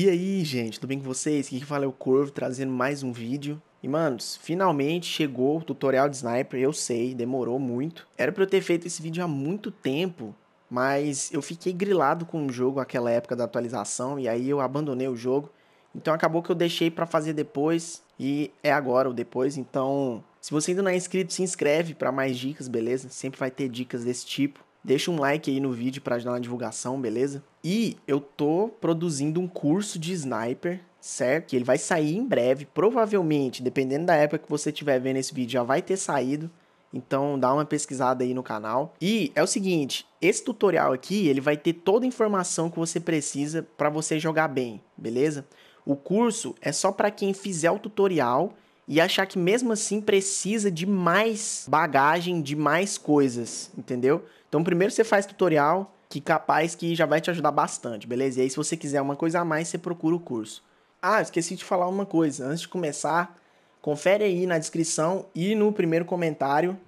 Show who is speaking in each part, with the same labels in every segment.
Speaker 1: E aí, gente, tudo bem com vocês? Aqui que fala é o Corvo trazendo mais um vídeo. E, manos, finalmente chegou o tutorial de Sniper, eu sei, demorou muito. Era pra eu ter feito esse vídeo há muito tempo, mas eu fiquei grilado com o jogo naquela época da atualização, e aí eu abandonei o jogo. Então acabou que eu deixei para fazer depois, e é agora o depois, então... Se você ainda não é inscrito, se inscreve para mais dicas, beleza? Sempre vai ter dicas desse tipo. Deixa um like aí no vídeo para ajudar na divulgação, beleza? E eu tô produzindo um curso de sniper, certo? Que ele vai sair em breve, provavelmente, dependendo da época que você estiver vendo esse vídeo, já vai ter saído. Então dá uma pesquisada aí no canal. E é o seguinte, esse tutorial aqui, ele vai ter toda a informação que você precisa para você jogar bem, beleza? O curso é só para quem fizer o tutorial e achar que mesmo assim precisa de mais bagagem, de mais coisas, entendeu? Então primeiro você faz tutorial, que capaz que já vai te ajudar bastante, beleza? E aí, se você quiser uma coisa a mais, você procura o curso. Ah, esqueci de falar uma coisa. Antes de começar, confere aí na descrição e no primeiro comentário.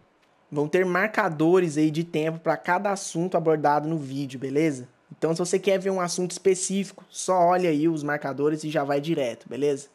Speaker 1: Vão ter marcadores aí de tempo para cada assunto abordado no vídeo, beleza? Então, se você quer ver um assunto específico, só olha aí os marcadores e já vai direto, beleza?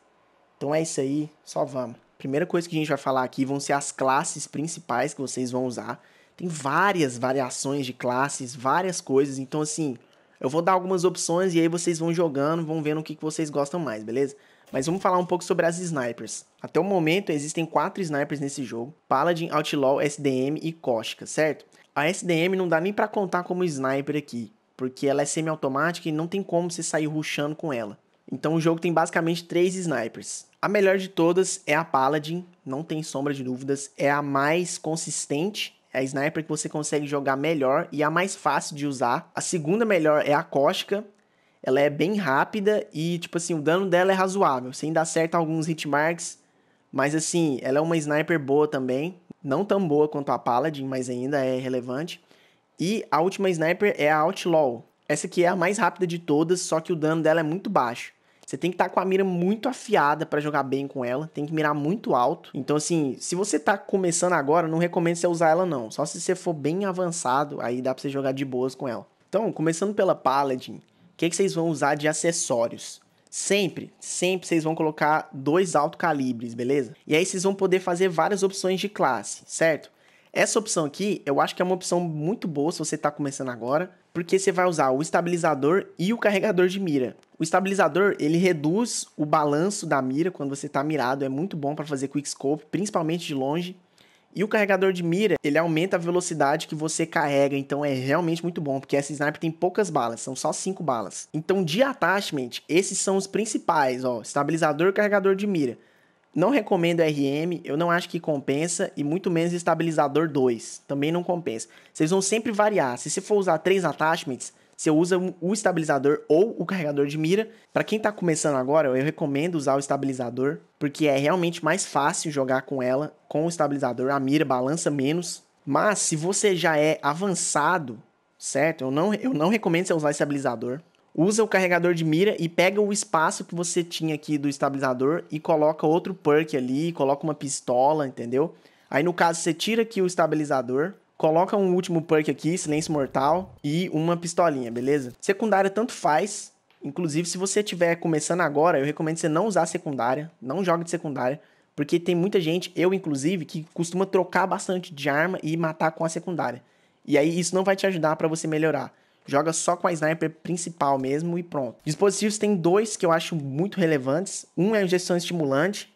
Speaker 1: Então é isso aí, só vamos. Primeira coisa que a gente vai falar aqui vão ser as classes principais que vocês vão usar. Tem várias variações de classes, várias coisas. Então, assim, eu vou dar algumas opções e aí vocês vão jogando, vão vendo o que, que vocês gostam mais, beleza? Mas vamos falar um pouco sobre as snipers. Até o momento existem quatro snipers nesse jogo: Paladin, Outlaw, SDM e Koshka, certo? A SDM não dá nem para contar como sniper aqui, porque ela é semi automática e não tem como você sair rushando com ela. Então o jogo tem basicamente três snipers. A melhor de todas é a Paladin, não tem sombra de dúvidas, é a mais consistente é a sniper que você consegue jogar melhor e a mais fácil de usar. A segunda melhor é a Koshka. Ela é bem rápida e, tipo assim, o dano dela é razoável. Sem dar certo alguns hitmarks. Mas, assim, ela é uma sniper boa também. Não tão boa quanto a Paladin, mas ainda é relevante. E a última sniper é a Outlaw. Essa aqui é a mais rápida de todas, só que o dano dela é muito baixo. Você tem que estar tá com a mira muito afiada para jogar bem com ela, tem que mirar muito alto. Então, assim, se você tá começando agora, não recomendo você usar ela não. Só se você for bem avançado, aí dá para você jogar de boas com ela. Então, começando pela Paladin, o que, que vocês vão usar de acessórios? Sempre, sempre vocês vão colocar dois alto calibres, beleza? E aí vocês vão poder fazer várias opções de classe, certo? Essa opção aqui, eu acho que é uma opção muito boa se você está começando agora, porque você vai usar o estabilizador e o carregador de mira. O estabilizador, ele reduz o balanço da mira quando você está mirado, é muito bom para fazer quickscope, principalmente de longe. E o carregador de mira, ele aumenta a velocidade que você carrega, então é realmente muito bom, porque essa sniper tem poucas balas, são só 5 balas. Então de attachment, esses são os principais, ó, estabilizador e carregador de mira. Não recomendo RM, eu não acho que compensa, e muito menos estabilizador 2, também não compensa. Vocês vão sempre variar, se você for usar 3 attachments, você usa o estabilizador ou o carregador de mira. Para quem está começando agora, eu recomendo usar o estabilizador, porque é realmente mais fácil jogar com ela com o estabilizador. A mira balança menos. Mas se você já é avançado, certo? Eu não, eu não recomendo você usar estabilizador. Usa o carregador de mira e pega o espaço que você tinha aqui do estabilizador e coloca outro perk ali, coloca uma pistola, entendeu? Aí no caso você tira aqui o estabilizador, Coloca um último perk aqui, silêncio mortal e uma pistolinha, beleza? Secundária tanto faz. Inclusive, se você estiver começando agora, eu recomendo você não usar secundária, não joga de secundária, porque tem muita gente, eu inclusive, que costuma trocar bastante de arma e matar com a secundária. E aí isso não vai te ajudar para você melhorar. Joga só com a sniper principal mesmo e pronto. Dispositivos tem dois que eu acho muito relevantes. Um é a injeção estimulante,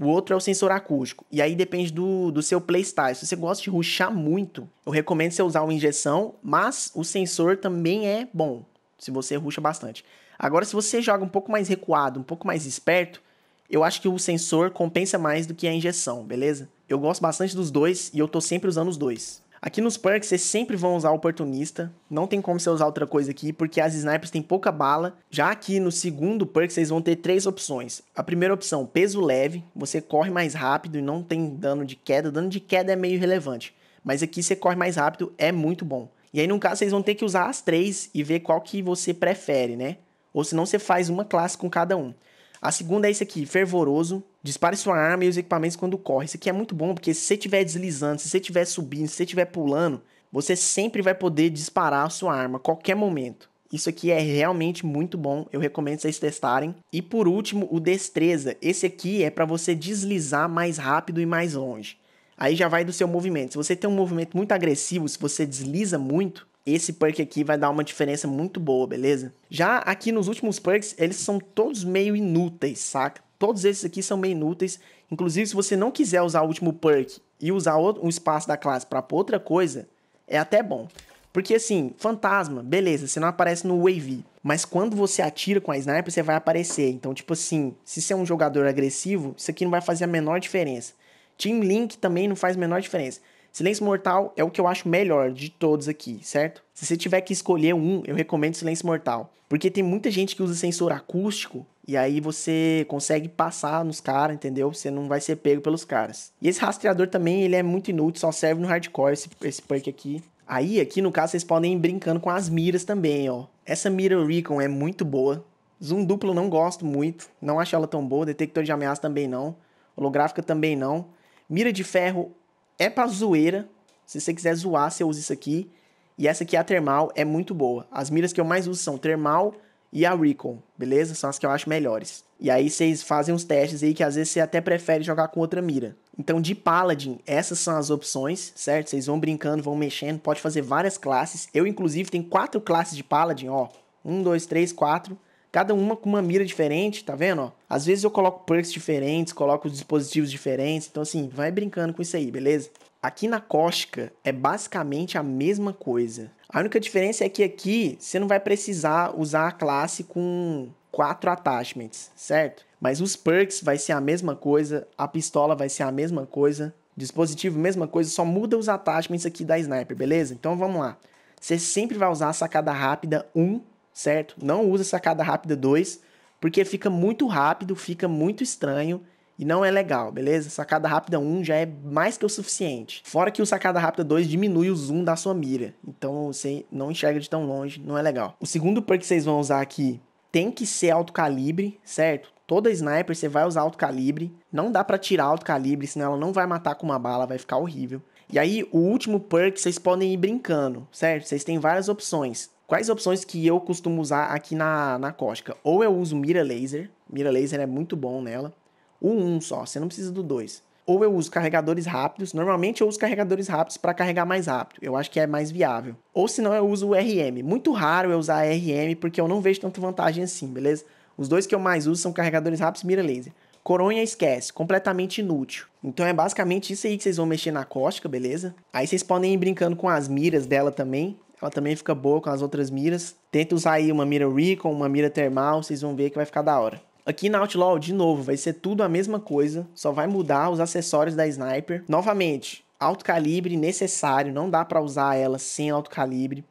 Speaker 1: o outro é o sensor acústico. E aí depende do, do seu playstyle. Se você gosta de ruxar muito, eu recomendo você usar uma injeção, mas o sensor também é bom, se você ruxa bastante. Agora, se você joga um pouco mais recuado, um pouco mais esperto, eu acho que o sensor compensa mais do que a injeção, beleza? Eu gosto bastante dos dois e eu tô sempre usando os dois. Aqui nos perks vocês sempre vão usar oportunista, não tem como você usar outra coisa aqui, porque as snipers têm pouca bala. Já aqui no segundo perk vocês vão ter três opções. A primeira opção, peso leve, você corre mais rápido e não tem dano de queda, dano de queda é meio relevante, mas aqui você corre mais rápido, é muito bom. E aí no caso vocês vão ter que usar as três e ver qual que você prefere, né? Ou senão você faz uma classe com cada um. A segunda é esse aqui, fervoroso, Dispare sua arma e os equipamentos quando corre. Isso aqui é muito bom, porque se você estiver deslizando, se você estiver subindo, se você estiver pulando, você sempre vai poder disparar a sua arma a qualquer momento. Isso aqui é realmente muito bom, eu recomendo vocês testarem. E por último, o destreza. Esse aqui é para você deslizar mais rápido e mais longe. Aí já vai do seu movimento. Se você tem um movimento muito agressivo, se você desliza muito, esse perk aqui vai dar uma diferença muito boa, beleza? Já aqui nos últimos perks, eles são todos meio inúteis, saca? Todos esses aqui são bem inúteis. Inclusive, se você não quiser usar o último perk e usar um espaço da classe para outra coisa, é até bom. Porque assim, fantasma, beleza, você não aparece no wave. Mas quando você atira com a sniper, você vai aparecer. Então, tipo assim, se você é um jogador agressivo, isso aqui não vai fazer a menor diferença. Team Link também não faz a menor diferença. Silêncio Mortal é o que eu acho melhor de todos aqui, certo? Se você tiver que escolher um, eu recomendo Silêncio Mortal. Porque tem muita gente que usa sensor acústico e aí você consegue passar nos caras, entendeu? Você não vai ser pego pelos caras. E esse rastreador também, ele é muito inútil, só serve no hardcore esse, esse perk aqui. Aí, aqui no caso, vocês podem ir brincando com as miras também, ó. Essa mira Recon é muito boa. Zoom duplo não gosto muito, não acho ela tão boa. Detector de ameaça também não. Holográfica também não. Mira de ferro é pra zoeira. Se você quiser zoar, você usa isso aqui. E essa aqui, a termal é muito boa. As miras que eu mais uso são termal e a Recon, beleza? São as que eu acho melhores. E aí vocês fazem uns testes aí que às vezes você até prefere jogar com outra mira. Então de Paladin, essas são as opções, certo? Vocês vão brincando, vão mexendo, pode fazer várias classes. Eu inclusive tenho quatro classes de Paladin, ó. Um, dois, três, quatro. Cada uma com uma mira diferente, tá vendo? Ó? Às vezes eu coloco perks diferentes, coloco dispositivos diferentes. Então, assim, vai brincando com isso aí, beleza? Aqui na Cóstica é basicamente a mesma coisa. A única diferença é que aqui você não vai precisar usar a classe com quatro attachments, certo? Mas os perks vai ser a mesma coisa, a pistola vai ser a mesma coisa, dispositivo mesma coisa, só muda os attachments aqui da sniper, beleza? Então vamos lá. Você sempre vai usar a sacada rápida 1, certo? Não usa sacada rápida 2, porque fica muito rápido, fica muito estranho e não é legal, beleza? Sacada rápida 1 já é mais que o suficiente. Fora que o sacada rápida 2 diminui o zoom da sua mira, então você não enxerga de tão longe, não é legal. O segundo perk que vocês vão usar aqui tem que ser alto calibre, certo? Toda sniper você vai usar alto calibre, não dá para tirar alto calibre, senão ela não vai matar com uma bala, vai ficar horrível. E aí, o último perk vocês podem ir brincando, certo? Vocês têm várias opções. Quais opções que eu costumo usar aqui na, na Cosca? Ou eu uso mira laser, mira laser é muito bom nela. O 1 um só, você não precisa do 2. Ou eu uso carregadores rápidos, normalmente eu uso carregadores rápidos para carregar mais rápido, eu acho que é mais viável. Ou senão eu uso o RM, muito raro eu usar RM porque eu não vejo tanta vantagem assim, beleza? Os dois que eu mais uso são carregadores rápidos e mira laser. Coronha esquece, completamente inútil. Então é basicamente isso aí que vocês vão mexer na cóstica, beleza? Aí vocês podem ir brincando com as miras dela também. Ela também fica boa com as outras miras. Tenta usar aí uma mira Recon, uma mira termal, vocês vão ver que vai ficar da hora. Aqui na Outlaw, de novo, vai ser tudo a mesma coisa, só vai mudar os acessórios da Sniper. Novamente, alto calibre necessário, não dá para usar ela sem alto calibre.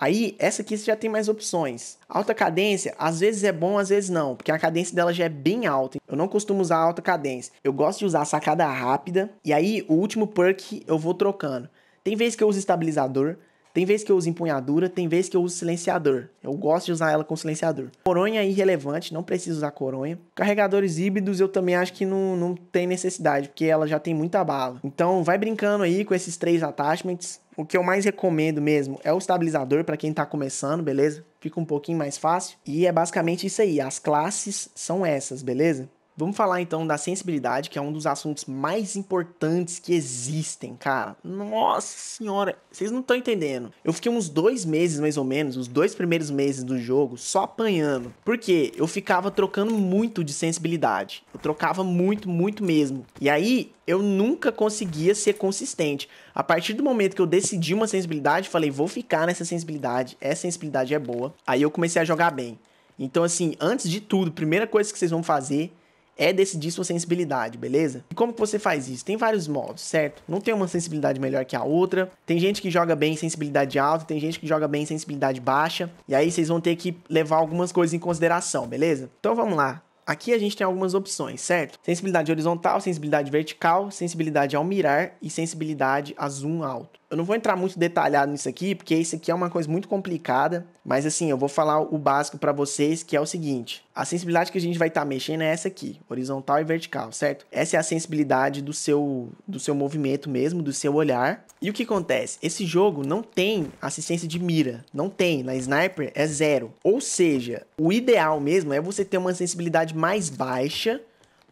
Speaker 1: Aí, essa aqui você já tem mais opções. Alta cadência, às vezes é bom, às vezes não, porque a cadência dela já é bem alta. Eu não costumo usar alta cadência. Eu gosto de usar sacada rápida, e aí o último perk eu vou trocando. Tem vezes que eu uso estabilizador, tem vezes que eu uso empunhadura, tem vezes que eu uso silenciador. Eu gosto de usar ela com silenciador. Coronha é irrelevante, não preciso usar coronha. Carregadores híbridos eu também acho que não, não tem necessidade, porque ela já tem muita bala. Então vai brincando aí com esses três attachments. O que eu mais recomendo mesmo é o estabilizador para quem está começando, beleza? Fica um pouquinho mais fácil. E é basicamente isso aí. As classes são essas, beleza? Vamos falar então da sensibilidade, que é um dos assuntos mais importantes que existem, cara. Nossa senhora, vocês não estão entendendo. Eu fiquei uns dois meses, mais ou menos, os dois primeiros meses do jogo, só apanhando. Porque eu ficava trocando muito de sensibilidade. Eu trocava muito, muito mesmo. E aí, eu nunca conseguia ser consistente. A partir do momento que eu decidi uma sensibilidade, falei, vou ficar nessa sensibilidade, essa sensibilidade é boa. Aí eu comecei a jogar bem. Então, assim, antes de tudo, primeira coisa que vocês vão fazer é decidir sua sensibilidade, beleza? E como que você faz isso? Tem vários modos, certo? Não tem uma sensibilidade melhor que a outra. Tem gente que joga bem sensibilidade alta, tem gente que joga bem sensibilidade baixa. E aí vocês vão ter que levar algumas coisas em consideração, beleza? Então vamos lá. Aqui a gente tem algumas opções, certo? Sensibilidade horizontal, sensibilidade vertical, sensibilidade ao mirar e sensibilidade a zoom alto. Eu não vou entrar muito detalhado nisso aqui, porque isso aqui é uma coisa muito complicada, mas assim, eu vou falar o básico para vocês, que é o seguinte: a sensibilidade que a gente vai estar tá mexendo é essa aqui, horizontal e vertical, certo? Essa é a sensibilidade do seu do seu movimento mesmo, do seu olhar. E o que acontece? Esse jogo não tem assistência de mira, não tem, na sniper é zero. Ou seja, o ideal mesmo é você ter uma sensibilidade mais baixa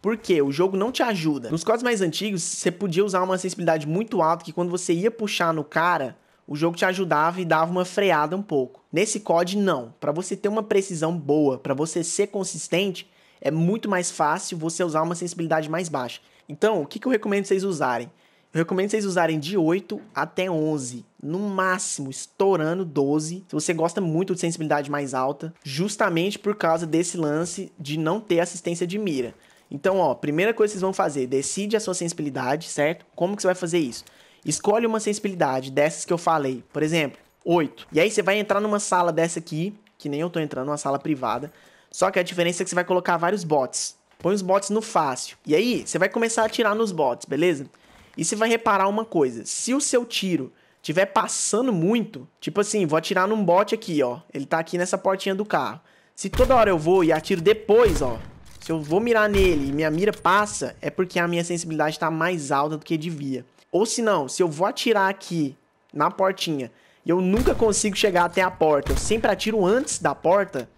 Speaker 1: porque o jogo não te ajuda. Nos códigos mais antigos, você podia usar uma sensibilidade muito alta que quando você ia puxar no cara, o jogo te ajudava e dava uma freada um pouco. Nesse código não. Para você ter uma precisão boa, para você ser consistente, é muito mais fácil você usar uma sensibilidade mais baixa. Então, o que, que eu recomendo vocês usarem? Eu recomendo vocês usarem de 8 até 11, no máximo, estourando 12. Se você gosta muito de sensibilidade mais alta, justamente por causa desse lance de não ter assistência de mira. Então, ó, primeira coisa que vocês vão fazer, decide a sua sensibilidade, certo? Como que você vai fazer isso? Escolhe uma sensibilidade dessas que eu falei, por exemplo, 8. E aí você vai entrar numa sala dessa aqui, que nem eu tô entrando, uma sala privada. Só que a diferença é que você vai colocar vários bots. Põe os bots no fácil. E aí, você vai começar a atirar nos bots, beleza? E você vai reparar uma coisa. Se o seu tiro tiver passando muito, tipo assim, vou atirar num bot aqui, ó. Ele tá aqui nessa portinha do carro. Se toda hora eu vou e atiro depois, ó, se eu vou mirar nele e minha mira passa, é porque a minha sensibilidade está mais alta do que devia. Ou se não, se eu vou atirar aqui na portinha e eu nunca consigo chegar até a porta, eu sempre atiro antes da porta,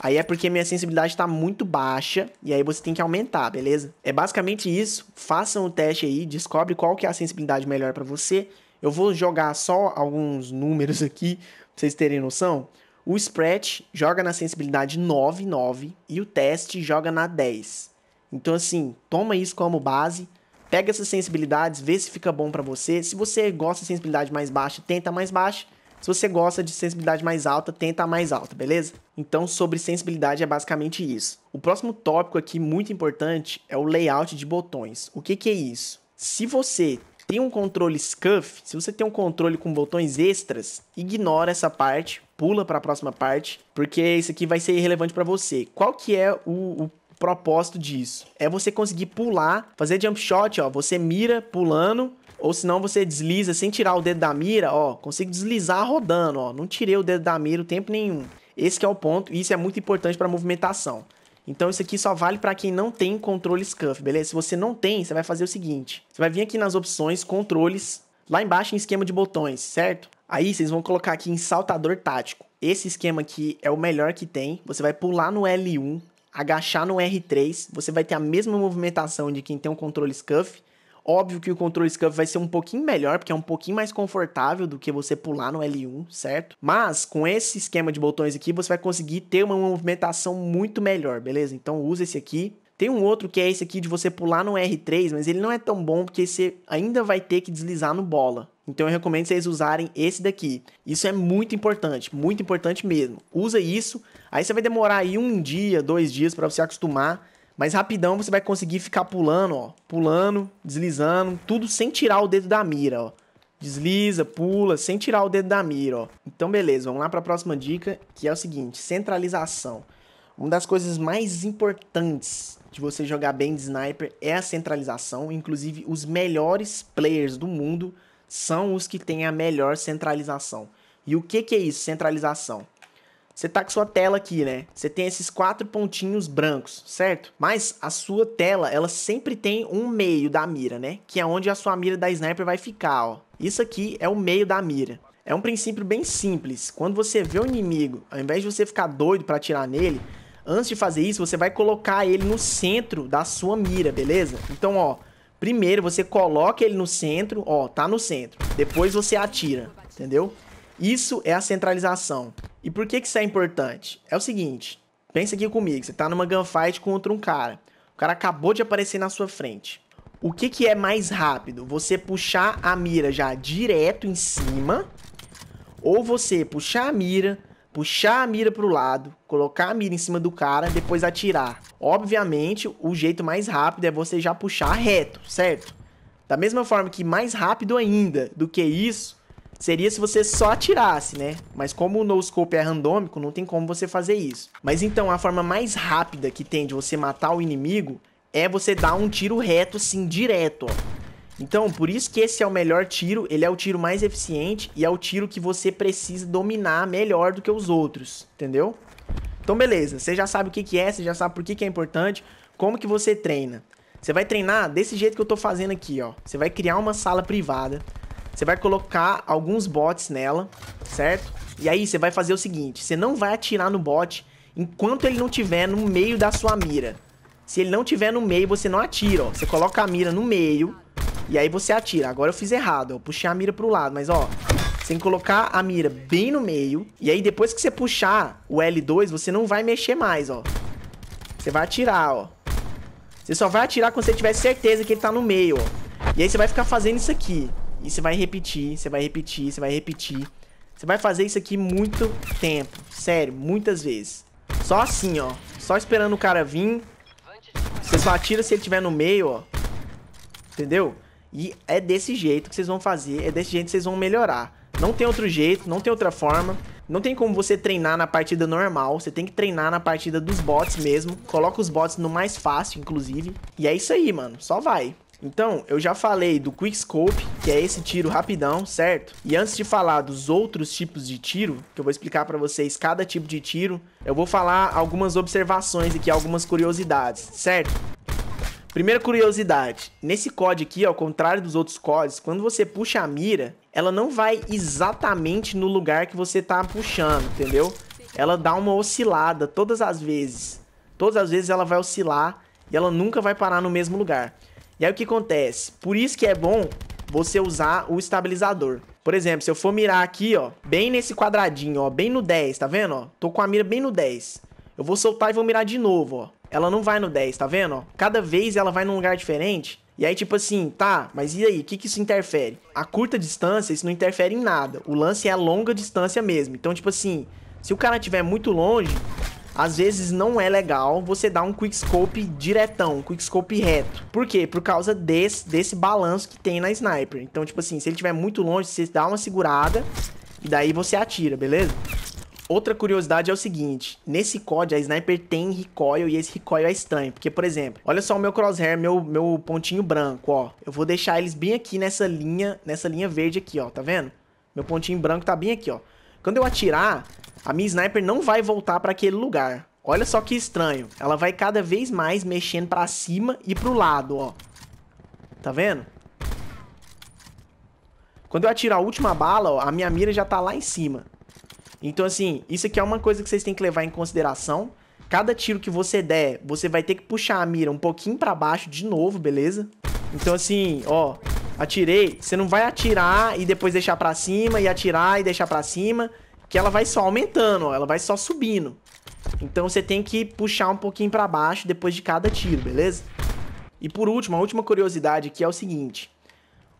Speaker 1: Aí é porque minha sensibilidade está muito baixa e aí você tem que aumentar, beleza? É basicamente isso. Façam o teste aí, descobre qual que é a sensibilidade melhor para você. Eu vou jogar só alguns números aqui, pra vocês terem noção. O spread joga na sensibilidade 9, 9 e o teste joga na 10. Então assim, toma isso como base, pega essas sensibilidades, vê se fica bom para você. Se você gosta de sensibilidade mais baixa, tenta mais baixa. Se você gosta de sensibilidade mais alta, tenta a mais alta, beleza? Então, sobre sensibilidade é basicamente isso. O próximo tópico aqui, muito importante, é o layout de botões. O que, que é isso? Se você tem um controle scuff, se você tem um controle com botões extras, ignora essa parte, pula para a próxima parte, porque isso aqui vai ser irrelevante para você. Qual que é o, o propósito disso? É você conseguir pular, fazer jump shot, ó, você mira pulando, ou senão você desliza sem tirar o dedo da mira, ó, consigo deslizar rodando, ó, não tirei o dedo da mira o tempo nenhum. Esse é o ponto, e isso é muito importante para movimentação. Então isso aqui só vale para quem não tem controle scuff, beleza? Se você não tem, você vai fazer o seguinte, você vai vir aqui nas opções controles, lá embaixo em esquema de botões, certo? Aí vocês vão colocar aqui em saltador tático. Esse esquema aqui é o melhor que tem. Você vai pular no L1, agachar no R3, você vai ter a mesma movimentação de quem tem um controle scuff. Óbvio que o controle scuff vai ser um pouquinho melhor, porque é um pouquinho mais confortável do que você pular no L1, certo? Mas com esse esquema de botões aqui, você vai conseguir ter uma movimentação muito melhor, beleza? Então usa esse aqui. Tem um outro que é esse aqui de você pular no R3, mas ele não é tão bom porque você ainda vai ter que deslizar no bola. Então eu recomendo vocês usarem esse daqui. Isso é muito importante, muito importante mesmo. Usa isso, aí você vai demorar aí um dia, dois dias para você acostumar, mas rapidão você vai conseguir ficar pulando, ó, pulando, deslizando, tudo sem tirar o dedo da mira, ó. Desliza, pula, sem tirar o dedo da mira, ó. Então beleza, vamos lá para a próxima dica, que é o seguinte, centralização. Uma das coisas mais importantes de você jogar bem de sniper é a centralização, inclusive os melhores players do mundo são os que têm a melhor centralização. E o que, que é isso, centralização? Você tá com sua tela aqui, né? Você tem esses quatro pontinhos brancos, certo? Mas a sua tela, ela sempre tem um meio da mira, né? Que é onde a sua mira da sniper vai ficar, ó. Isso aqui é o meio da mira. É um princípio bem simples. Quando você vê o inimigo, ao invés de você ficar doido para atirar nele, antes de fazer isso, você vai colocar ele no centro da sua mira, beleza? Então, ó, Primeiro você coloca ele no centro, ó, tá no centro. Depois você atira, entendeu? Isso é a centralização. E por que, que isso é importante? É o seguinte, pensa aqui comigo, você tá numa gunfight contra um cara. O cara acabou de aparecer na sua frente. O que, que é mais rápido? Você puxar a mira já direto em cima ou você puxar a mira, puxar a mira pro lado, colocar a mira em cima do cara, depois atirar. Obviamente, o jeito mais rápido é você já puxar reto, certo? Da mesma forma que mais rápido ainda do que isso, seria se você só atirasse, né? Mas como o no-scope é randômico, não tem como você fazer isso. Mas então, a forma mais rápida que tem de você matar o inimigo é você dar um tiro reto, sim, direto, ó. Então, por isso que esse é o melhor tiro, ele é o tiro mais eficiente e é o tiro que você precisa dominar melhor do que os outros, entendeu? Então, beleza, você já sabe o que, que é, você já sabe por que, que é importante, como que você treina. Você vai treinar desse jeito que eu tô fazendo aqui, ó. Você vai criar uma sala privada, você vai colocar alguns bots nela, certo? E aí você vai fazer o seguinte, você não vai atirar no bot enquanto ele não tiver no meio da sua mira. Se ele não tiver no meio, você não atira, ó. Você coloca a mira no meio e aí você atira. Agora eu fiz errado, eu puxei a mira pro lado, mas ó... Sem colocar a mira bem no meio. E aí depois que você puxar o L2, você não vai mexer mais, ó. Você vai atirar, ó. Você só vai atirar quando você tiver certeza que ele tá no meio, ó. E aí você vai ficar fazendo isso aqui. E você vai repetir, você vai repetir, você vai repetir. Você vai fazer isso aqui muito tempo. Sério, muitas vezes. Só assim, ó. Só esperando o cara vir. Você só atira se ele tiver no meio, ó. Entendeu? E é desse jeito que vocês vão fazer, é desse jeito que vocês vão melhorar. Não tem outro jeito, não tem outra forma. Não tem como você treinar na partida normal, você tem que treinar na partida dos bots mesmo. Coloca os bots no mais fácil, inclusive. E é isso aí, mano, só vai. Então, eu já falei do Quick Scope, que é esse tiro rapidão, certo? E antes de falar dos outros tipos de tiro, que eu vou explicar para vocês cada tipo de tiro, eu vou falar algumas observações aqui, algumas curiosidades, certo? Primeira curiosidade, nesse COD aqui, ao contrário dos outros CODs, quando você puxa a mira, ela não vai exatamente no lugar que você tá puxando, entendeu? Ela dá uma oscilada todas as vezes. Todas as vezes ela vai oscilar e ela nunca vai parar no mesmo lugar. E aí o que acontece? Por isso que é bom você usar o estabilizador. Por exemplo, se eu for mirar aqui, ó, bem nesse quadradinho, ó, bem no 10, tá vendo, ó? Tô com a mira bem no 10. Eu vou soltar e vou mirar de novo, ó. Ela não vai no 10, tá vendo? Ó? Cada vez ela vai num lugar diferente. E aí, tipo assim, tá, mas e aí? O que, que isso interfere? A curta distância, isso não interfere em nada. O lance é a longa distância mesmo. Então, tipo assim, se o cara estiver muito longe, às vezes não é legal você dar um quickscope diretão, um quickscope reto. Por quê? Por causa desse, desse balanço que tem na sniper. Então, tipo assim, se ele estiver muito longe, você dá uma segurada e daí você atira, beleza? Outra curiosidade é o seguinte: nesse COD, a sniper tem recoil e esse recoil é estranho. Porque, por exemplo, olha só o meu crosshair, meu, meu pontinho branco, ó. Eu vou deixar eles bem aqui nessa linha, nessa linha verde aqui, ó. Tá vendo? Meu pontinho branco tá bem aqui, ó. Quando eu atirar, a minha sniper não vai voltar para aquele lugar. Olha só que estranho. Ela vai cada vez mais mexendo para cima e pro lado, ó. Tá vendo? Quando eu atirar a última bala, ó, a minha mira já tá lá em cima. Então, assim, isso aqui é uma coisa que vocês têm que levar em consideração. Cada tiro que você der, você vai ter que puxar a mira um pouquinho pra baixo de novo, beleza? Então, assim, ó, atirei. Você não vai atirar e depois deixar pra cima, e atirar e deixar pra cima, que ela vai só aumentando, ó, ela vai só subindo. Então, você tem que puxar um pouquinho pra baixo depois de cada tiro, beleza? E por último, a última curiosidade aqui é o seguinte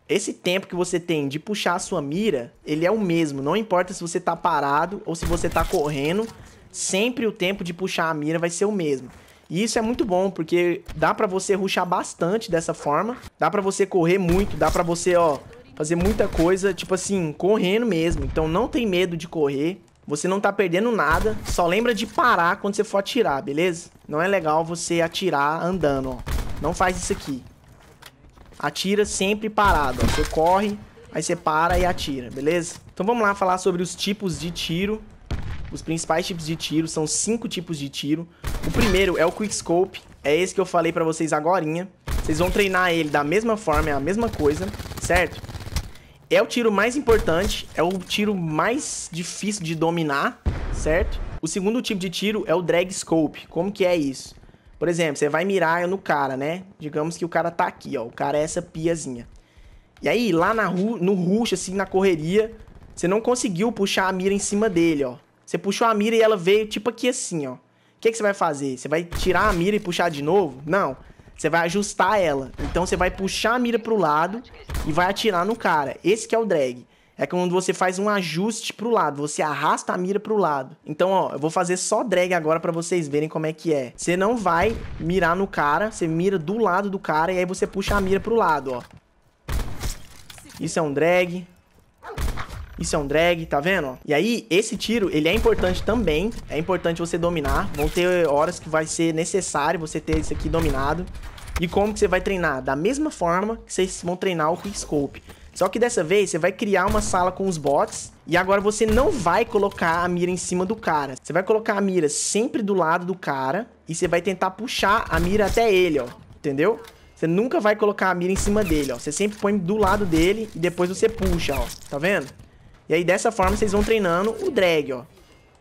Speaker 1: esse tempo que você tem de puxar a sua mira, ele é o mesmo. Não importa se você tá parado ou se você tá correndo, sempre o tempo de puxar a mira vai ser o mesmo. E isso é muito bom, porque dá para você ruxar bastante dessa forma, dá para você correr muito, dá para você, ó, fazer muita coisa, tipo assim, correndo mesmo. Então não tem medo de correr, você não tá perdendo nada, só lembra de parar quando você for atirar, beleza? Não é legal você atirar andando, ó. Não faz isso aqui. Atira sempre parado, ó. Você corre, aí você para e atira, beleza? Então vamos lá falar sobre os tipos de tiro. Os principais tipos de tiro, são cinco tipos de tiro. O primeiro é o quickscope, é esse que eu falei pra vocês agorinha. Vocês vão treinar ele da mesma forma, é a mesma coisa, certo? É o tiro mais importante, é o tiro mais difícil de dominar, certo? O segundo tipo de tiro é o drag scope. Como que é isso? Por exemplo, você vai mirar no cara, né? Digamos que o cara tá aqui, ó. O cara é essa piazinha. E aí, lá na ru no rush, assim, na correria, você não conseguiu puxar a mira em cima dele, ó. Você puxou a mira e ela veio tipo aqui assim, ó. O que, que você vai fazer? Você vai tirar a mira e puxar de novo? Não. Você vai ajustar ela. Então você vai puxar a mira pro lado e vai atirar no cara. Esse que é o drag é quando você faz um ajuste pro lado, você arrasta a mira pro lado. Então, ó, eu vou fazer só drag agora pra vocês verem como é que é. Você não vai mirar no cara, você mira do lado do cara e aí você puxa a mira pro lado, ó. Isso é um drag. Isso é um drag, tá vendo? E aí, esse tiro, ele é importante também. É importante você dominar. Vão ter horas que vai ser necessário você ter isso aqui dominado. E como que você vai treinar? Da mesma forma que vocês vão treinar o quickscope. Só que dessa vez você vai criar uma sala com os bots e agora você não vai colocar a mira em cima do cara. Você vai colocar a mira sempre do lado do cara e você vai tentar puxar a mira até ele, ó. Entendeu? Você nunca vai colocar a mira em cima dele, ó. Você sempre põe do lado dele e depois você puxa, ó. Tá vendo? E aí dessa forma vocês vão treinando o drag, ó.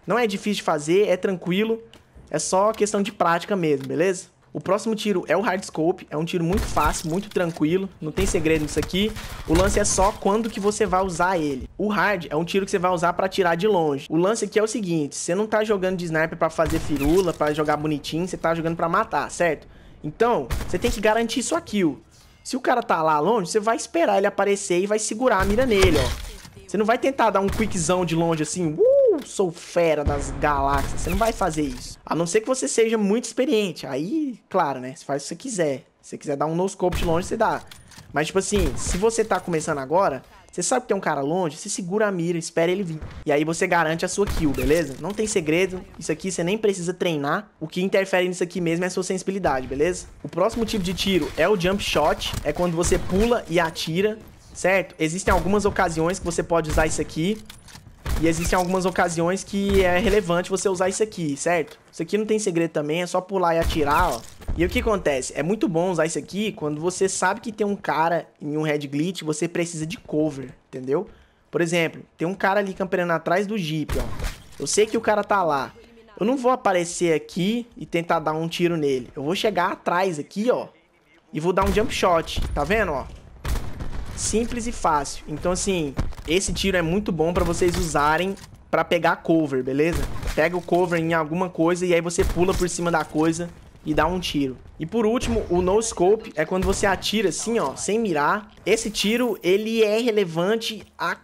Speaker 1: Não é difícil de fazer, é tranquilo. É só questão de prática mesmo, beleza? O próximo tiro é o hard scope, é um tiro muito fácil, muito tranquilo, não tem segredo nisso aqui. O lance é só quando que você vai usar ele. O hard é um tiro que você vai usar para tirar de longe. O lance aqui é o seguinte, você não tá jogando de sniper para fazer firula, para jogar bonitinho, você tá jogando para matar, certo? Então, você tem que garantir sua kill. Se o cara tá lá longe, você vai esperar ele aparecer e vai segurar a mira nele, ó. Você não vai tentar dar um quickzão de longe assim, uh! eu sou fera das galáxias, você não vai fazer isso. A não ser que você seja muito experiente. Aí, claro, né? Você faz o que você quiser. Se você quiser dar um noscope de longe, você dá. Mas, tipo assim, se você tá começando agora, você sabe que tem um cara longe, você segura a mira, espera ele vir. E aí você garante a sua kill, beleza? Não tem segredo, isso aqui você nem precisa treinar. O que interfere nisso aqui mesmo é a sua sensibilidade, beleza? O próximo tipo de tiro é o jump shot, é quando você pula e atira certo? Existem algumas ocasiões que você pode usar isso aqui, e existem algumas ocasiões que é relevante você usar isso aqui, certo? Isso aqui não tem segredo também, é só pular e atirar, ó. E o que acontece? É muito bom usar isso aqui quando você sabe que tem um cara em um red glitch, você precisa de cover, entendeu? Por exemplo, tem um cara ali campeando atrás do jeep, ó. Eu sei que o cara tá lá. Eu não vou aparecer aqui e tentar dar um tiro nele. Eu vou chegar atrás aqui, ó. E vou dar um jump shot, tá vendo, ó? simples e fácil. Então, assim, esse tiro é muito bom pra vocês usarem pra pegar cover, beleza? Pega o cover em alguma coisa e aí você pula por cima da coisa e dá um tiro. E por último, o no scope é quando você atira assim, ó, sem mirar. Esse tiro, ele é relevante a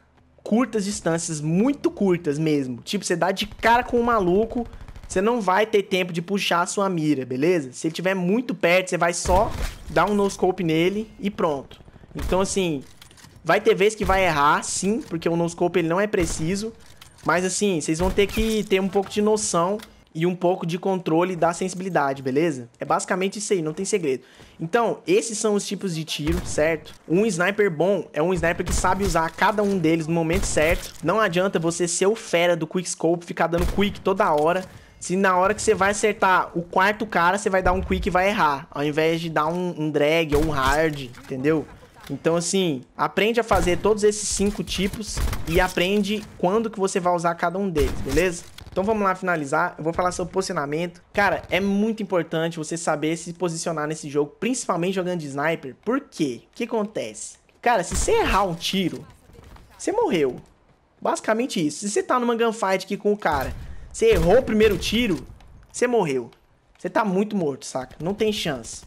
Speaker 1: curtas distâncias, muito curtas mesmo. Tipo, você dá de cara com um maluco, você não vai ter tempo de puxar a sua mira, beleza? Se ele estiver muito perto, você vai só dar um no scope nele e pronto. Então, assim, vai ter vezes que vai errar, sim, porque o noscope ele não é preciso. Mas, assim, vocês vão ter que ter um pouco de noção e um pouco de controle da sensibilidade, beleza? É basicamente isso aí, não tem segredo. Então, esses são os tipos de tiro, certo? Um sniper bom é um sniper que sabe usar cada um deles no momento certo. Não adianta você ser o fera do quickscope, ficar dando quick toda hora, se na hora que você vai acertar o quarto cara, você vai dar um quick e vai errar, ao invés de dar um, um drag ou um hard, entendeu? Então, assim, aprende a fazer todos esses cinco tipos e aprende quando que você vai usar cada um deles, beleza? Então vamos lá finalizar, eu vou falar sobre posicionamento. Cara, é muito importante você saber se posicionar nesse jogo, principalmente jogando de sniper. Por quê? O que acontece? Cara, se você errar um tiro, você morreu. Basicamente isso. Se você tá numa gunfight aqui com o cara, você errou o primeiro tiro, você morreu. Você tá muito morto, saca? Não tem chance.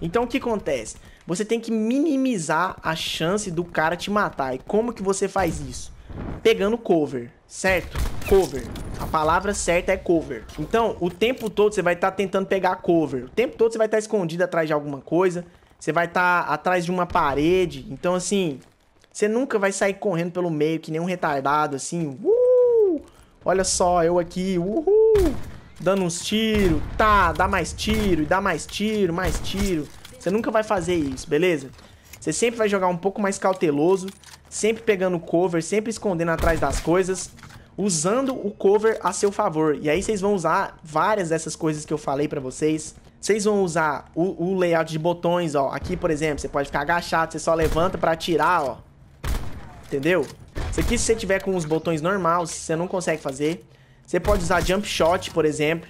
Speaker 1: Então o que acontece? Você tem que minimizar a chance do cara te matar. E como que você faz isso? Pegando cover, certo? Cover. A palavra certa é cover. Então, o tempo todo você vai estar tá tentando pegar cover. O tempo todo você vai estar tá escondido atrás de alguma coisa. Você vai estar tá atrás de uma parede. Então, assim, você nunca vai sair correndo pelo meio que nem um retardado, assim. Uh! Olha só, eu aqui, uhul! Dando uns tiros, tá, dá mais tiro, dá mais tiro, mais tiro. Você nunca vai fazer isso, beleza? Você sempre vai jogar um pouco mais cauteloso, sempre pegando cover, sempre escondendo atrás das coisas, usando o cover a seu favor. E aí vocês vão usar várias dessas coisas que eu falei pra vocês. Vocês vão usar o, o layout de botões, ó. Aqui, por exemplo, você pode ficar agachado, você só levanta pra atirar, ó. Entendeu? Isso aqui, se você tiver com os botões normais, você não consegue fazer. Você pode usar jump shot, por exemplo.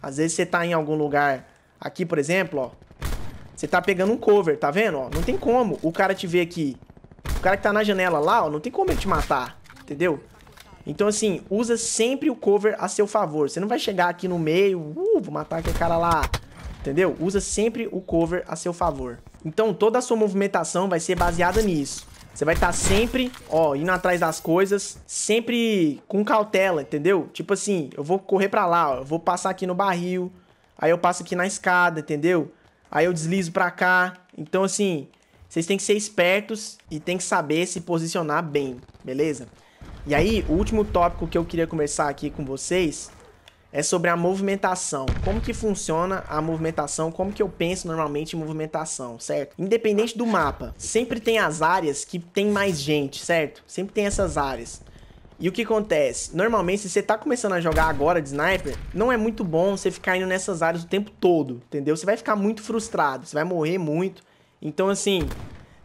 Speaker 1: Às vezes você tá em algum lugar... Aqui, por exemplo, ó. Você tá pegando um cover, tá vendo? Ó, não tem como o cara te ver aqui. O cara que tá na janela lá, ó, não tem como ele te matar, entendeu? Então, assim, usa sempre o cover a seu favor. Você não vai chegar aqui no meio, uh, vou matar aquele cara lá, entendeu? Usa sempre o cover a seu favor. Então, toda a sua movimentação vai ser baseada nisso. Você vai estar tá sempre, ó, indo atrás das coisas, sempre com cautela, entendeu? Tipo assim, eu vou correr pra lá, ó, eu vou passar aqui no barril, aí eu passo aqui na escada, entendeu? aí eu deslizo para cá. Então, assim, vocês têm que ser espertos e tem que saber se posicionar bem, beleza? E aí, o último tópico que eu queria conversar aqui com vocês é sobre a movimentação. Como que funciona a movimentação? Como que eu penso normalmente em movimentação, certo? Independente do mapa, sempre tem as áreas que tem mais gente, certo? Sempre tem essas áreas. E o que acontece? Normalmente, se você tá começando a jogar agora de sniper, não é muito bom você ficar indo nessas áreas o tempo todo, entendeu? Você vai ficar muito frustrado, você vai morrer muito. Então, assim,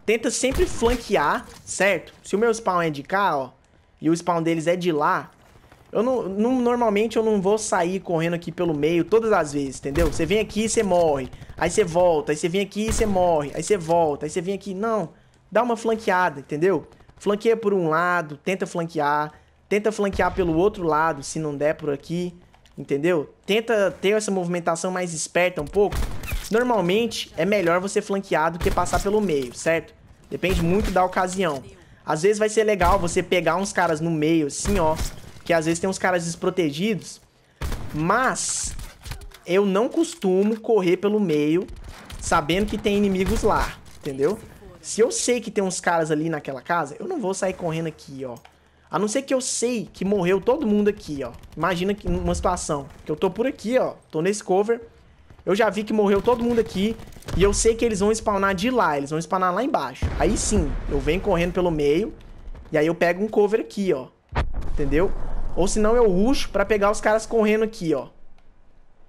Speaker 1: tenta sempre flanquear, certo? Se o meu spawn é de cá, ó, e o spawn deles é de lá, eu não, não, normalmente eu não vou sair correndo aqui pelo meio todas as vezes, entendeu? Você vem aqui e você morre. Aí você volta, aí você vem aqui e você morre. Aí você volta, aí você vem aqui. Não, dá uma flanqueada, entendeu? Flanqueia por um lado, tenta flanquear. Tenta flanquear pelo outro lado, se não der por aqui. Entendeu? Tenta ter essa movimentação mais esperta um pouco. Normalmente, é melhor você flanquear do que passar pelo meio, certo? Depende muito da ocasião. Às vezes vai ser legal você pegar uns caras no meio, assim, ó. Que às vezes tem uns caras desprotegidos. Mas, eu não costumo correr pelo meio sabendo que tem inimigos lá, entendeu? Se eu sei que tem uns caras ali naquela casa, eu não vou sair correndo aqui, ó. A não ser que eu sei que morreu todo mundo aqui, ó. Imagina que uma situação. Que eu tô por aqui, ó. Tô nesse cover. Eu já vi que morreu todo mundo aqui. E eu sei que eles vão spawnar de lá. Eles vão spawnar lá embaixo. Aí sim, eu venho correndo pelo meio. E aí eu pego um cover aqui, ó. Entendeu? Ou senão eu ruxo pra pegar os caras correndo aqui, ó.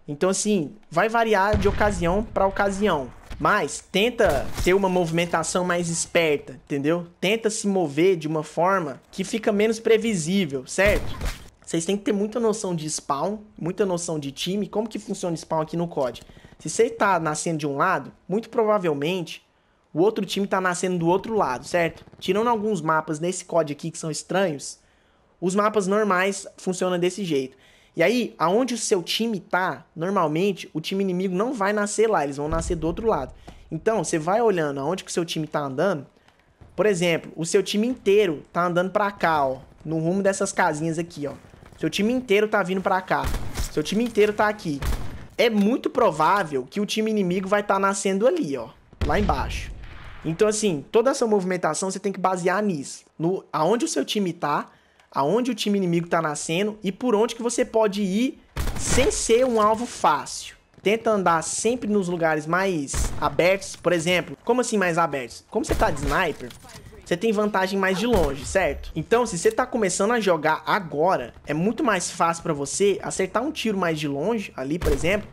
Speaker 1: Então, assim, vai variar de ocasião pra ocasião. Mas tenta ter uma movimentação mais esperta, entendeu? Tenta se mover de uma forma que fica menos previsível, certo? Vocês têm que ter muita noção de spawn, muita noção de time, como que funciona spawn aqui no COD. Se você tá nascendo de um lado, muito provavelmente o outro time tá nascendo do outro lado, certo? Tirando alguns mapas nesse COD aqui que são estranhos, os mapas normais funcionam desse jeito. E aí, aonde o seu time tá, normalmente o time inimigo não vai nascer lá, eles vão nascer do outro lado. Então, você vai olhando aonde que o seu time tá andando. Por exemplo, o seu time inteiro tá andando para cá, ó, no rumo dessas casinhas aqui, ó. Seu time inteiro tá vindo para cá. Seu time inteiro tá aqui. É muito provável que o time inimigo vai estar tá nascendo ali, ó, lá embaixo. Então, assim, toda essa movimentação você tem que basear nisso, no aonde o seu time tá aonde o time inimigo está nascendo e por onde que você pode ir sem ser um alvo fácil. Tenta andar sempre nos lugares mais abertos, por exemplo. Como assim mais abertos? Como você está de sniper, você tem vantagem mais de longe, certo? Então, se você tá começando a jogar agora, é muito mais fácil para você acertar um tiro mais de longe, ali, por exemplo,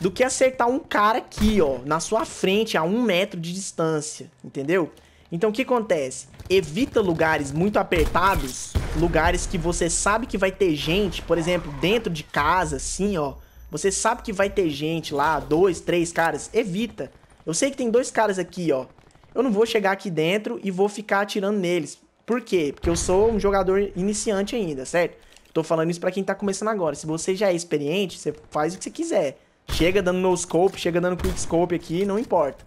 Speaker 1: do que acertar um cara aqui, ó, na sua frente, a um metro de distância, entendeu? Então, o que acontece? Evita lugares muito apertados lugares que você sabe que vai ter gente, por exemplo, dentro de casa, assim, ó. Você sabe que vai ter gente lá, dois, três caras, evita. Eu sei que tem dois caras aqui, ó. Eu não vou chegar aqui dentro e vou ficar atirando neles. Por quê? Porque eu sou um jogador iniciante ainda, certo? Tô falando isso pra quem tá começando agora. Se você já é experiente, você faz o que você quiser. Chega dando no scope, chega dando quick scope aqui, não importa.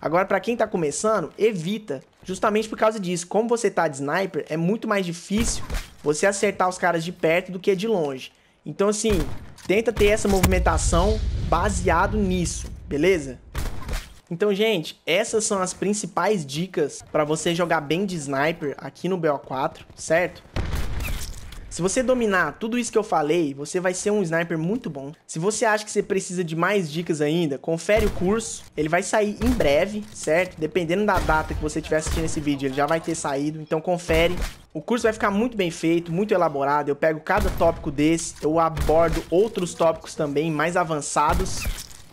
Speaker 1: Agora, pra quem tá começando, evita justamente por causa disso. Como você tá de sniper, é muito mais difícil você acertar os caras de perto do que de longe. Então, assim, tenta ter essa movimentação baseado nisso, beleza? Então, gente, essas são as principais dicas para você jogar bem de sniper aqui no BO4, certo? Se você dominar tudo isso que eu falei, você vai ser um sniper muito bom. Se você acha que você precisa de mais dicas ainda, confere o curso. Ele vai sair em breve, certo? Dependendo da data que você estiver assistindo esse vídeo, ele já vai ter saído. Então confere. O curso vai ficar muito bem feito, muito elaborado. Eu pego cada tópico desse, eu abordo outros tópicos também mais avançados.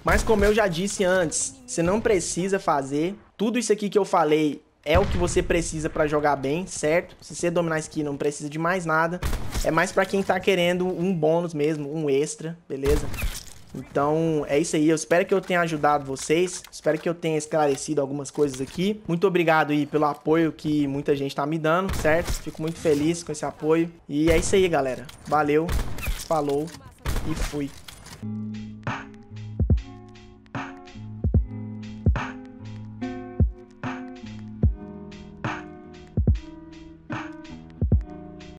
Speaker 1: Mas como eu já disse antes, você não precisa fazer tudo isso aqui que eu falei é o que você precisa para jogar bem, certo? Se você dominar a skin, não precisa de mais nada. É mais pra quem tá querendo um bônus mesmo, um extra, beleza? Então, é isso aí. Eu espero que eu tenha ajudado vocês. Espero que eu tenha esclarecido algumas coisas aqui. Muito obrigado aí pelo apoio que muita gente tá me dando, certo? Fico muito feliz com esse apoio. E é isso aí, galera. Valeu, falou e fui.